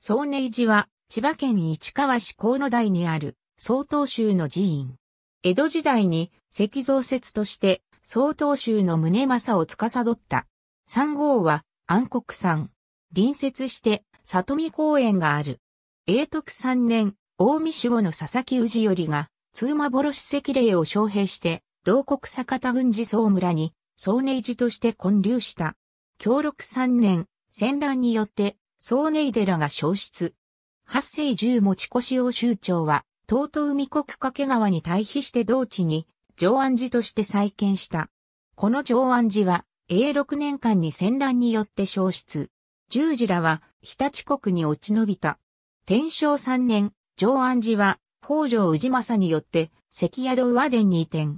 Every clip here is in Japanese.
宗寧寺は、千葉県市川市河野台にある、総統宗の寺院。江戸時代に石造説として、総統宗の宗政を司った。三号は、暗黒山。隣接して、里見公園がある。永徳三年、大見守護の佐々木氏よりが、通魔幻石霊を招聘して、同国坂田郡寺総村に、宗寧寺として建立した。協力三年、戦乱によってネ根デラが消失。八世十持ち越しを州長は、東都海国掛川に対比して同地に、上安寺として再建した。この上安寺は、永禄年間に戦乱によって消失。十字らは、日立国に落ち延びた。天正三年、上安寺は、北条氏政によって、関宿和殿に移転。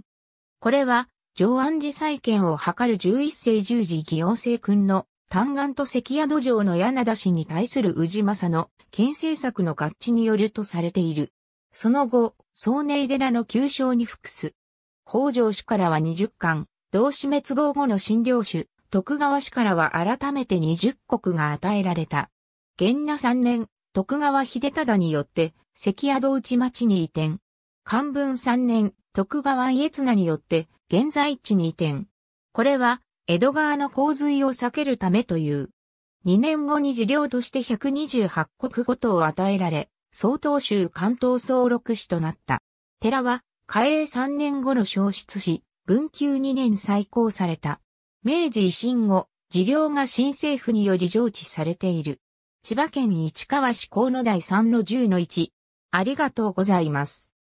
これは、上安寺再建を図る十一世十字義王政君の単眼と関宿城の柳田氏に対する宇治政の県政策の合致によるとされている。その後、宗寧寺の旧称に服す。北条氏からは20巻、同志滅亡後の診療種、徳川氏からは改めて20国が与えられた。元那3年、徳川秀忠によって、関宿内町に移転。漢文3年、徳川家綱によって、現在地に移転。これは、江戸川の洪水を避けるためという。2年後に事業として128国ごとを与えられ、総統州関東総六市となった。寺は、嘉永3年後の消失し、文久2年再興された。明治維新後、事業が新政府により上置されている。千葉県市川市河野台3の10の1。ありがとうございます。